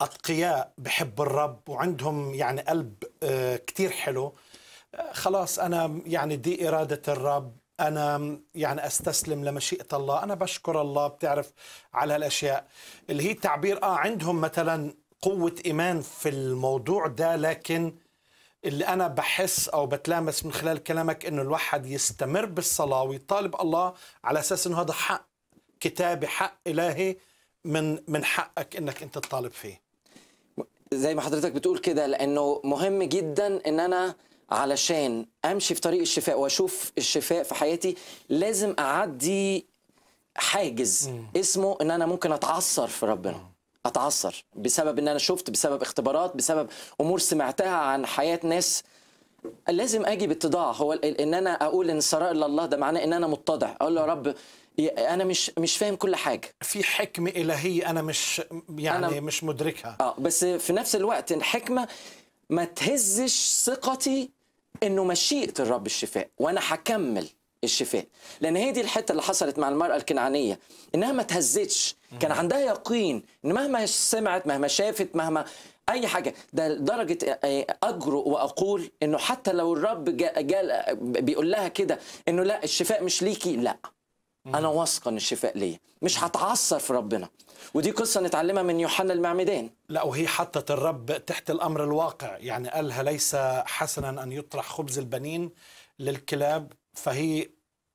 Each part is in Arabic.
اتقياء بحب الرب وعندهم يعني قلب آه، كتير حلو آه، خلاص انا يعني دي اراده الرب انا يعني استسلم لمشيئه الله انا بشكر الله بتعرف على هالاشياء اللي هي تعبير اه عندهم مثلا قوه ايمان في الموضوع ده لكن اللي انا بحس او بتلامس من خلال كلامك انه الواحد يستمر بالصلاه ويطالب الله على اساس انه هذا حق كتابي حق الهي من من حقك انك انت تطالب فيه زي ما حضرتك بتقول كده لانه مهم جدا ان انا علشان امشي في طريق الشفاء واشوف الشفاء في حياتي لازم اعدي حاجز اسمه ان انا ممكن اتعثر في ربنا اتعصر اتعثر بسبب ان انا شفت بسبب اختبارات بسبب امور سمعتها عن حياه ناس لازم اجي باتضاع هو ان انا اقول ان سراء الله ده معناه ان انا متضع اقول له يا رب انا مش مش فاهم كل حاجه في حكمه الهيه انا مش يعني أنا مش مدركها اه بس في نفس الوقت الحكمه ما تهزش ثقتي انه مشيئه الرب الشفاء وانا هكمل الشفاء لان هي دي الحته اللي حصلت مع المراه الكنعانيه انها ما تهزتش كان عندها يقين ان مهما سمعت مهما شافت مهما اي حاجه ده لدرجه آه، آه، اجرؤ واقول انه حتى لو الرب جال بيقول لها كده انه لا الشفاء مش ليكي لا انا واثقه ان الشفاء ليا مش هتعثر في ربنا ودي قصه نتعلمها من يوحنا المعمدان لا وهي حطت الرب تحت الامر الواقع يعني قالها ليس حسنا ان يطرح خبز البنين للكلاب فهي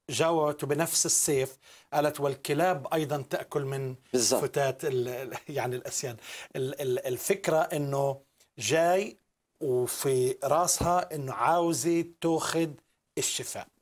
جاوبته بنفس السيف قالت والكلاب ايضا تاكل من بالزبط. فتات الـ يعني الاسيان الـ الـ الفكره انه جاي وفي راسها انه عاوزه تاخذ الشفاء